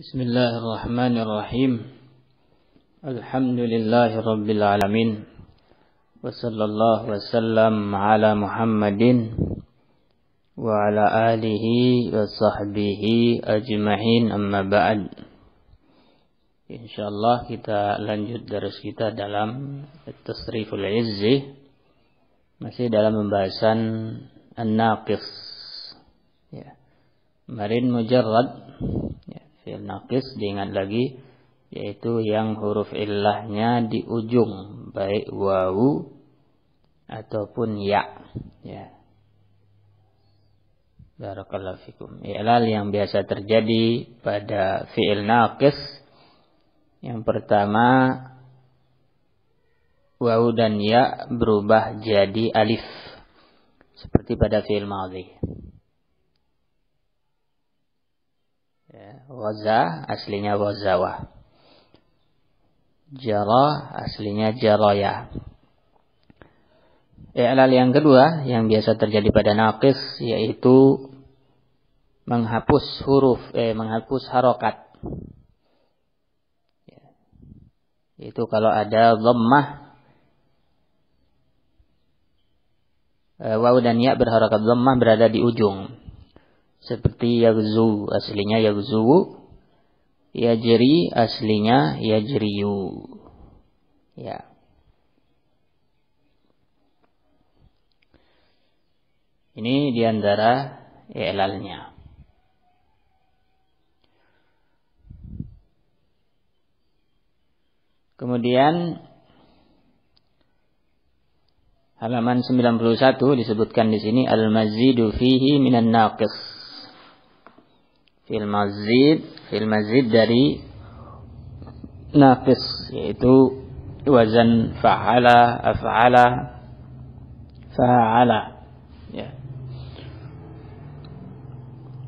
بسم الله الرحمن الرحيم الحمد لله رب العالمين وصلى الله وسلم على محمد وعلى آله وصحبه أجمعين أما بعد Insyaallah kita lanjut darus kita dalam Tasriful Izzi masih dalam pembahasan an Ya. ya, fi'il naqis diingat lagi yaitu yang huruf illahnya di ujung baik wawu ataupun ya ya barakallahu fikum i'lal yang biasa terjadi pada fi'il naqis yang pertama wawu dan ya berubah jadi alif seperti pada fi'il madhi Ya, waza aslinya wazawa. Jara aslinya jaraya. I'lal yang kedua yang biasa terjadi pada naqis yaitu menghapus huruf eh menghapus harokat. Ya. Itu kalau ada dhammah eh, wau dan ya berharokat dhammah berada di ujung seperti yagzu aslinya yagzu yajri aslinya yajriyu ya ini diantara elalnya. kemudian halaman 91 disebutkan di sini al mazidu fihi minan naqis في المزيد في المزيد dari ناقص yaitu وزن فعلا أفعلا فعلا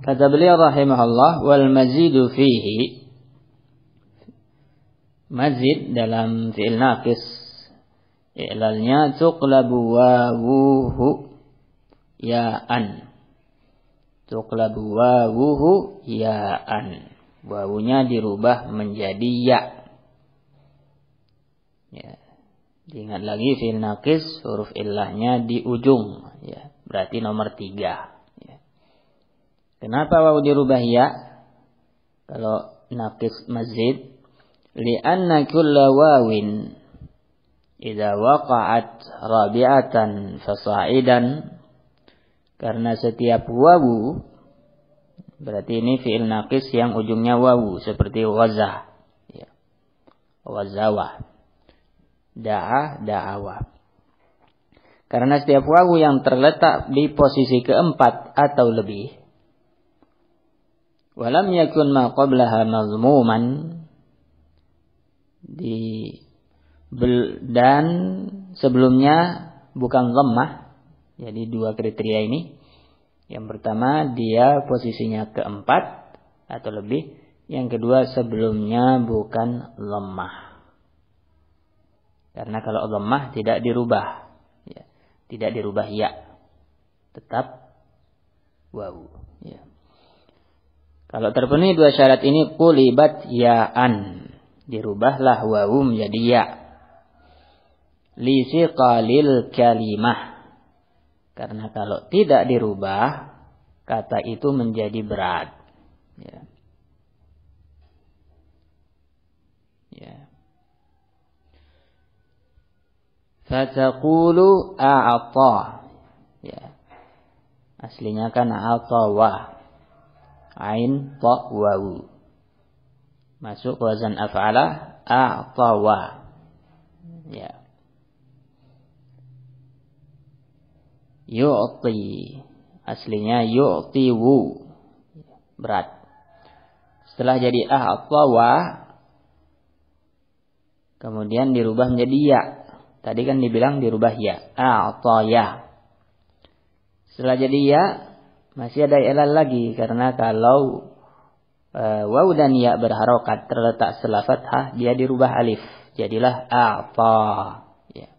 كتب لي رحمه الله والمزيد فيه مزيد dalam فعل ناقص إعلالnya تقلب واوه ya an Tuklabu wawuhu ya'an. Wawunya dirubah menjadi ya. Ya. Diingat lagi fil naqis huruf illahnya di ujung. Ya. Berarti nomor tiga. Ya. Kenapa wawu dirubah ya? Kalau naqis mazid. Lianna kulla wawin. Iza waqa'at rabi'atan fasa'idan karena setiap wawu berarti ini fi'il naqis yang ujungnya wawu seperti wazah. Ya. Wazawa. Da'ah, da'awah. Karena setiap wawu yang terletak di posisi keempat atau lebih. Walam yakun ma mazmuman. Di, dan sebelumnya bukan lemah jadi dua kriteria ini. Yang pertama dia posisinya keempat atau lebih. Yang kedua sebelumnya bukan lemah. Karena kalau lemah tidak dirubah. Ya. Tidak dirubah ya. Tetap wow. Ya. Kalau terpenuhi dua syarat ini kulibat yaan. Dirubahlah wawu menjadi ya. Lisi qalil kalimah karena kalau tidak dirubah, kata itu menjadi berat. Ya. Ya. Fataqulu a'ata. Ya. Aslinya kan atawa. Ain ta wawu. Masuk wazan af'ala a'tawa. Ya. yu'ti aslinya yu'ti wu berat setelah jadi ah wa kemudian dirubah menjadi ya tadi kan dibilang dirubah ya ah, atau ya setelah jadi ya masih ada ilal lagi karena kalau e, waw dan ya berharokat terletak setelah fathah dia dirubah alif jadilah apa ya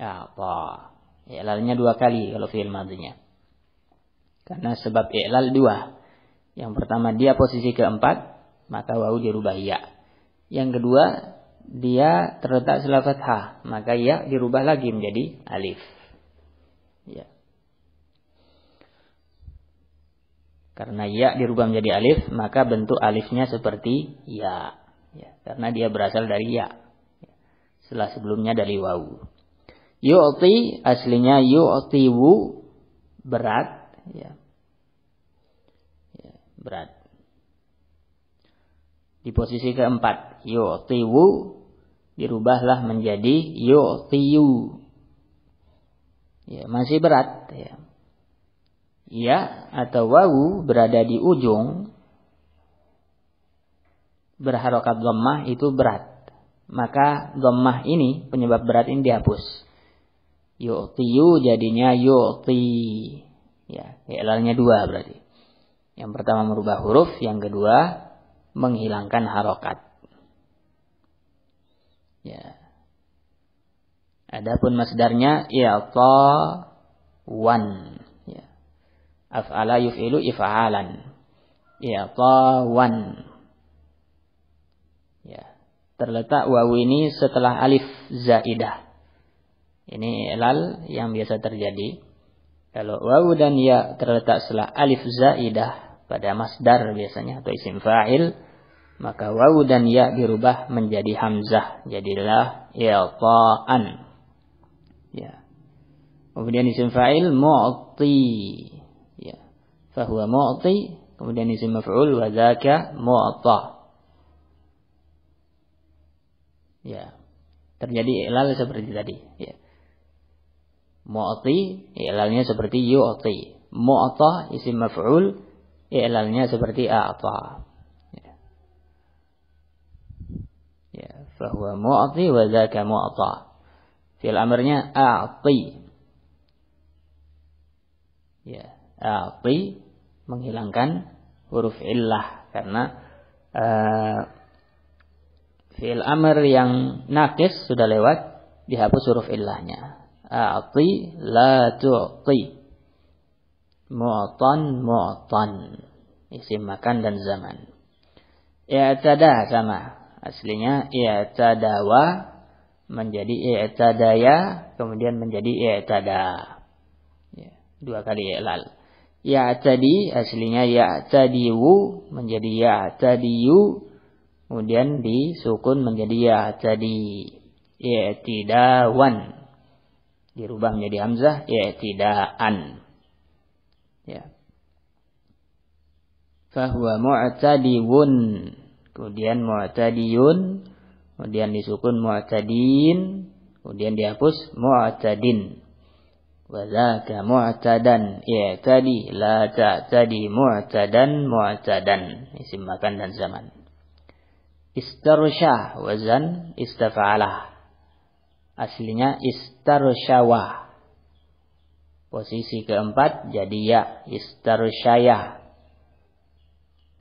apa I'lalnya dua kali kalau fi'il madinya. Karena sebab i'lal dua. Yang pertama dia posisi keempat, maka wau dirubah ya. Yang kedua, dia terletak setelah fathah, maka ya dirubah lagi menjadi alif. Ya. Karena ya dirubah menjadi alif, maka bentuk alifnya seperti ya. ya. Karena dia berasal dari ya. ya. Setelah sebelumnya dari wau. Yu'ti aslinya yu'tiwu berat ya. ya. Berat. Di posisi keempat, yu'tiwu dirubahlah menjadi yu'tiyu. Ya, masih berat ya. Ya atau wawu berada di ujung berharokat gemah itu berat. Maka gemah ini penyebab berat ini dihapus. Yu'tiyu jadinya yu'ti. Ya, ilalnya dua berarti. Yang pertama merubah huruf, yang kedua menghilangkan harokat. Ya. Adapun masdarnya wan. Ya. Af'ala yuf'ilu if'alan. wan. Ya. Terletak wawu ini setelah alif zaidah. Ini lal yang biasa terjadi. Kalau wawu dan ya terletak setelah alif zaidah pada masdar biasanya atau isim fa'il, maka wawu dan ya dirubah menjadi hamzah. Jadilah ilta'an. Ya. Kemudian isim fa'il mu'ti. Ya. Fahuwa mu'ti. Kemudian isim maf'ul wa dzaka mu'ta. Ya. Terjadi ilal seperti tadi. Ya. Mu'ti i'lalnya seperti yu'ti. Mu'ta isim maf'ul i'lalnya seperti a'ta. Ya. ya, fahuwa mu'ti wa dzaka mu'ta. fil amrnya a'ti. Ya, a'ti menghilangkan huruf illah karena uh, eh, fil amr yang nakis sudah lewat dihapus huruf illahnya. A'ti la tu'ti. Mu'tan mu'tan. Isim makan dan zaman. I'tada sama. Aslinya i'tadawa menjadi i'tadaya kemudian menjadi i'tada. Ya, dua kali i'lal. Ya, ya'tadi aslinya ya'tadiwu menjadi ya'tadiyu kemudian disukun menjadi ya'tadi. I'tidawan dirubah menjadi hamzah ya tidak an, ya fahuwa mu'tadiun kemudian mu'tadiyun kemudian disukun mu'tadin kemudian dihapus mu'tadin Wadaka mu'tadan ya, tadi la ta tadi mu'tadan mu'tadan isim makan dan zaman istarsha wazan istafalah aslinya istarsyawa. Posisi keempat jadi ya istarsyaya.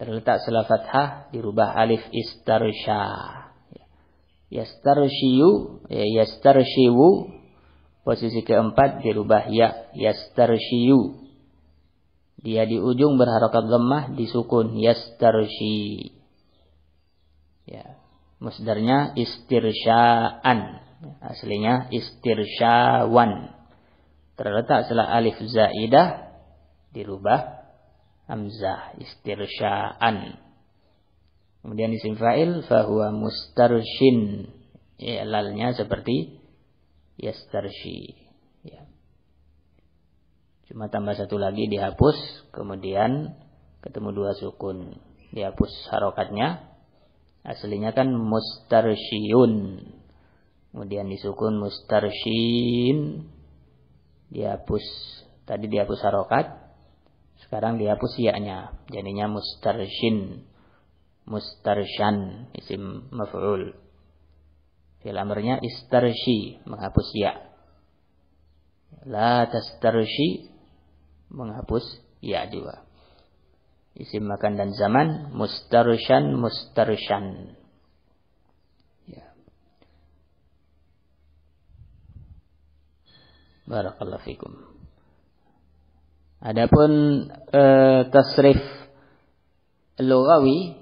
Terletak setelah fathah dirubah alif istarsya. Yastarshiyu, eh, yastarshiwu. Posisi keempat dirubah ya yastarshiyu. Dia di ujung berharokat lemah disukun yastarshi. Ya, musdarnya istirsyaan. Aslinya istirsyawan. Terletak setelah alif zaidah dirubah hamzah istirsyaan. Kemudian isim fa'il fahuwa mustarshin. Ya, lalnya seperti yastarshi. Ya. Cuma tambah satu lagi dihapus, kemudian ketemu dua sukun. Dihapus harokatnya. Aslinya kan mustarshiyun. Kemudian disukun mustarshin. Dihapus. Tadi dihapus harokat. Sekarang dihapus ya-nya. Jadinya mustarshin. Mustarshan. Isim maf'ul. Filamernya istarshi. Menghapus ya. La tastarshi. Menghapus ya juga. Isim makan dan zaman. Mustarshan. Mustarshan. Barakallahu fikum. Adapun e, tasrif lugawi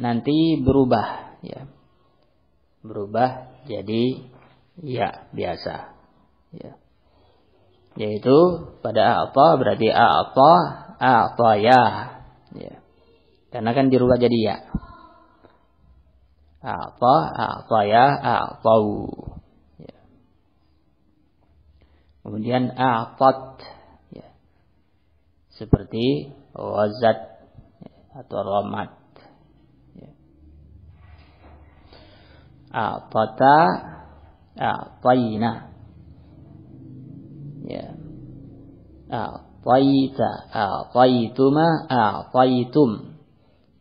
nanti berubah ya. Berubah jadi ya biasa. Ya. Yaitu pada apa berarti apa apa ya. ya. Karena kan dirubah jadi ya. apa apa ya a'tau. Kemudian a'tat ya. Seperti wazat ya. atau romat. Ya. A'tata a'tayna. Ya. A'tayta a'taytuma a'taytum.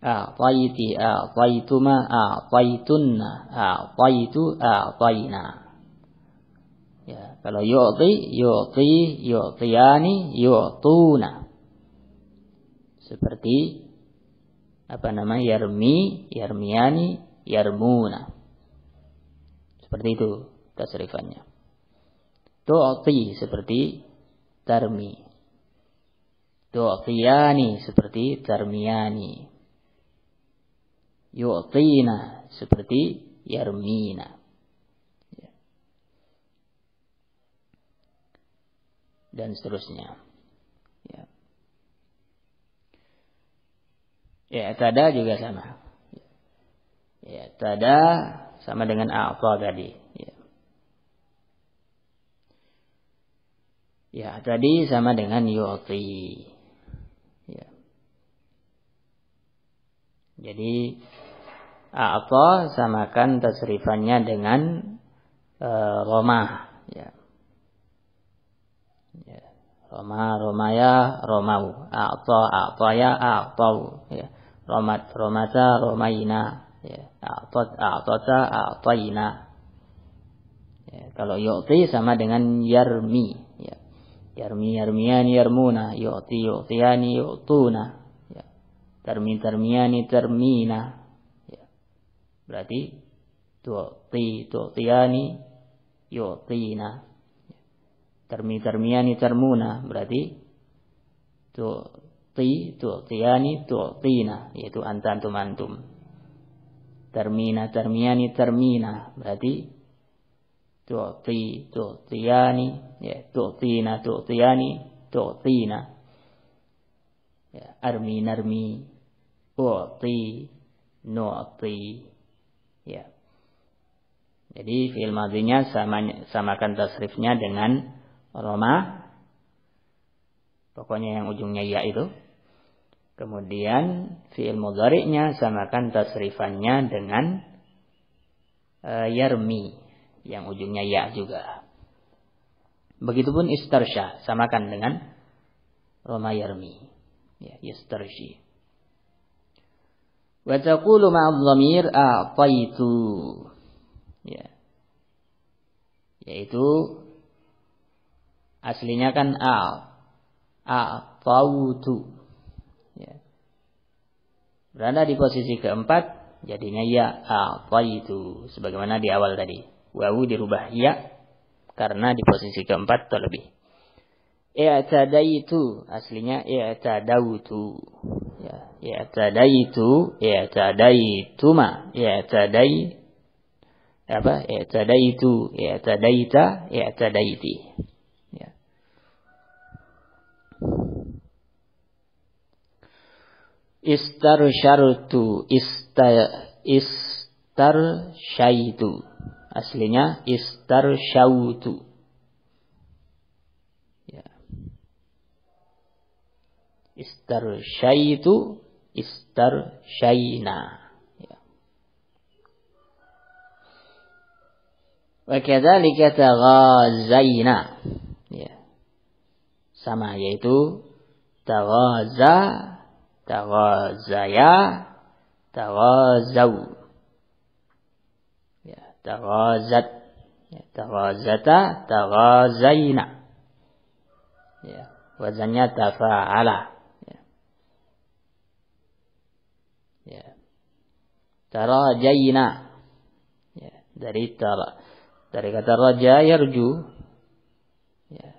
A'tayti a'taytuma a'taytunna a'taytu a'tayna. Ya, kalau yu'ti, yu'ti, yu'tiyani, yu'tuna. Seperti apa namanya? Yarmi, yarmiani, yarmuna. Seperti itu tasrifannya. Tu'ti seperti tarmi. Tu'tiyani seperti tarmiyani. Yu'tina seperti yarmina. dan seterusnya. Ya. Ya, tada juga sama. Ya, tada sama dengan apa tadi. Ya. ya, tadi sama dengan yu'ti. Ya. Jadi apa samakan tasrifannya dengan uh, romah. Ya. Roma, Romaya, Romau. Ato, ya, A'tau. Ya. Romat, Romata, Romaina. Ya. A'tat, A'tata, A'taina. Ya. Kalau Yoti sama dengan yarmi. Ya. Yarmi, yarmian, yarmuna. Yu'ti, yu'tiyani, yu'tuna. Ya. Termi, termiani, termina. Ya. Berarti Yoti, tu'tiyani, Yotina. Termi termiani termuna berarti tiani tu tina yaitu anta antum antum. Termina termiani termina berarti tu tiani ya tiani tu tina Ya, armi narmi nu ti ya. Jadi fi'il madhinya sama samakan tasrifnya dengan Roma. Pokoknya yang ujungnya ya itu. Kemudian fi'il mudhari'nya samakan tasrifannya dengan uh, yarmi yang ujungnya ya juga. Begitupun istarsha samakan dengan Roma yarmi. Ya, istarshi. Wa taqulu ma'adh-dhamir a'taitu. Ya. Yaitu Aslinya kan a al. A'tautu. Ya. Berada di posisi keempat jadinya ya a a'taitu sebagaimana di awal tadi. Wawu dirubah ya karena di posisi keempat atau lebih. I'tadaitu aslinya i'tadautu. Ya, i'tadaitu, i'tadaituma, i'tadai apa? i'tadaitu, i'tadaita, i'tadaiti. Istar syarutu ista, istar syaitu. Aslinya istar syautu. Ya. Istar syaitu, istar syaina. Ya. Wakadzalika taghazaina. Ya. Sama yaitu taghaza Tawazaya, tawazau, Ya, tawazat Ya, tawazata tarazaina. Ya, wazannya tafa'ala. Ya. ya. Tarajaina. Ya, dari tara. Dari kata raja yarju. Ya.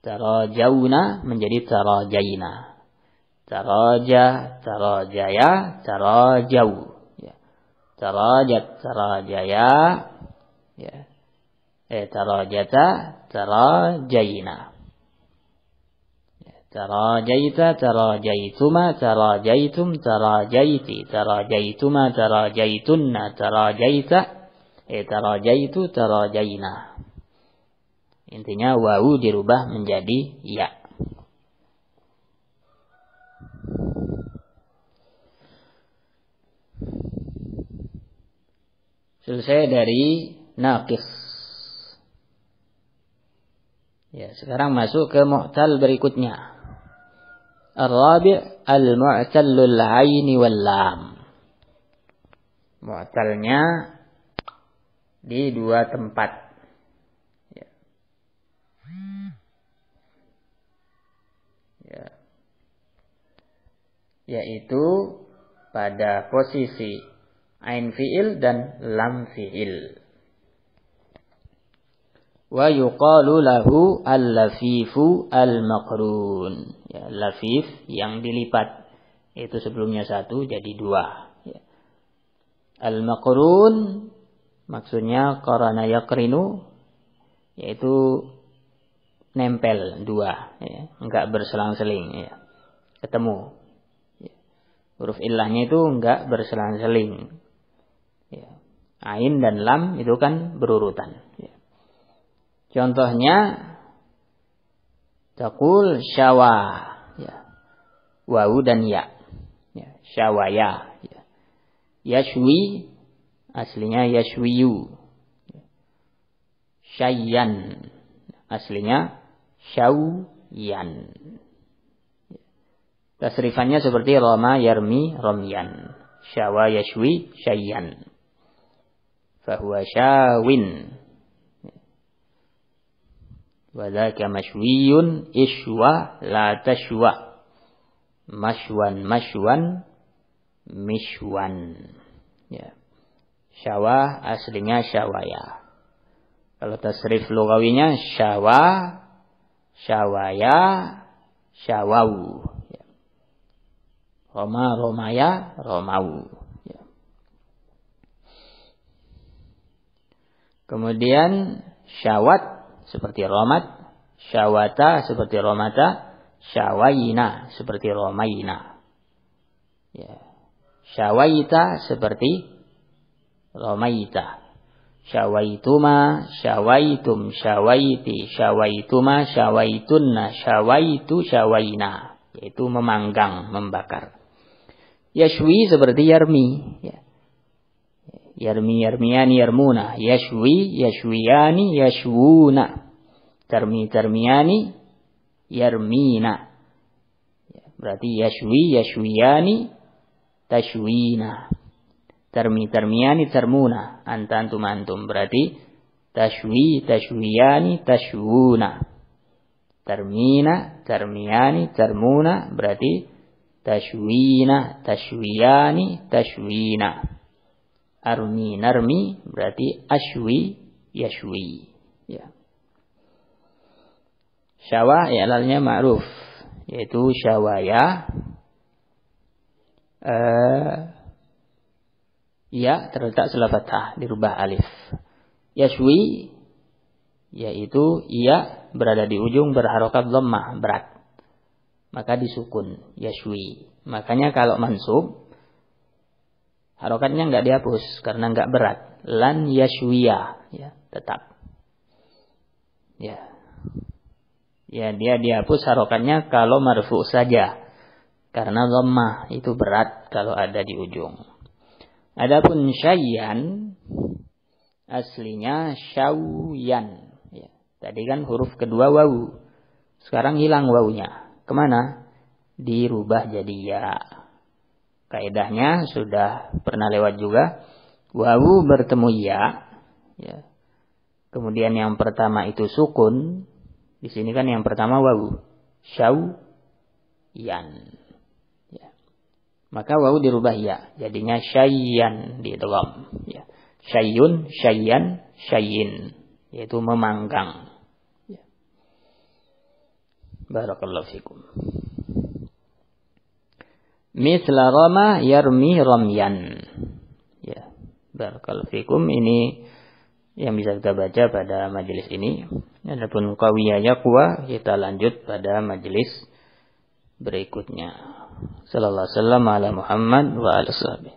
Tarajauna menjadi tarajaina taraja tarajaya tarajau ya tarajat tarajaya ya eh tarajata tarajaina ya. tarajaita tarajaituma tarajaitum tarajaiti tarajaituma tarajaitunna tarajaita eh tarajaitu tarajaina intinya wawu dirubah menjadi ya selesai dari naqis. Ya, sekarang masuk ke mu'tal berikutnya. Ar-rabi' al-mu'tallul aini wal lam. Mu'talnya di dua tempat. Ya. ya. Yaitu pada posisi ain fi'il dan lam fi'il. Wa yuqalu lahu al-lafifu al-maqrun. Ya, lafif yang dilipat. Itu sebelumnya satu jadi dua. Ya. Al-maqrun maksudnya karena yakrinu yaitu nempel dua. Ya. Enggak berselang-seling. Ya. Ketemu. Ya. Huruf ilahnya itu enggak berselang-seling Ain dan lam itu kan berurutan. Ya. Contohnya takul syawa ya. Wawu dan ya. ya. Syawaya ya. Yashwi aslinya yashwiyu. Ya. Syayan, aslinya syawyan. Ya. Tasrifannya seperti roma Yermi romyan. Syawa yashwi syayan fahuwa syawin. Wadaka masywiyun ishwa la tashwa. Masywan masywan mishwan. Ya. Syawah aslinya syawaya. Kalau tasrif lugawinya syawa, syawaya, syawau. Ya. Roma, romaya, romau. Kemudian syawat seperti romat, syawata seperti romata, syawayina seperti romayina. Ya. Syawaita seperti romayita, Syawaituma, syawaitum, syawaiti, syawaituma, syawaitunna, syawaitu, syawaina. Yaitu memanggang, membakar. Yashwi seperti yarmi. Ya. Yarmi, yarmiyani, yarmuna. Yashwi, yashwiyani, yashwuna. Termi, termiyani, yarmina. Berarti yashwi, yashwiyani, tashwina. Termi, termiyani, termuna. Antantum, antum. Berarti tashwi, tashwiyani, tashwuna. Termina, termiyani, termuna. Berarti tashwina, tashwiyani, tashwina armi narmi berarti ashwi yashwi ya syawa ya lalnya ma'ruf yaitu syawaya Uh, ya terletak selafatah. dirubah alif yashwi yaitu ia ya, berada di ujung berharokat lemah berat maka disukun yashwi makanya kalau mansub Harokatnya nggak dihapus karena nggak berat. Lan yashwiya, ya, tetap. Ya. Ya, dia dihapus harokatnya kalau marfu saja. Karena lemah itu berat kalau ada di ujung. Adapun syayan aslinya syawyan. Ya. Tadi kan huruf kedua wawu. Sekarang hilang wawunya. Kemana? Dirubah jadi ya kaidahnya sudah pernah lewat juga wawu bertemu ya ya kemudian yang pertama itu sukun di sini kan yang pertama wawu syau yan ya. maka wawu dirubah ya jadinya syayyan di dalam ya syayun syayyan syayyin yaitu memanggang ya. barakallahu fikum Misla roma yarmi romyan. Ya. Barakallahu ini yang bisa kita baca pada majelis ini. Adapun kawiyahnya kuah kita lanjut pada majelis berikutnya. Sallallahu alaihi wasallam Muhammad wa ala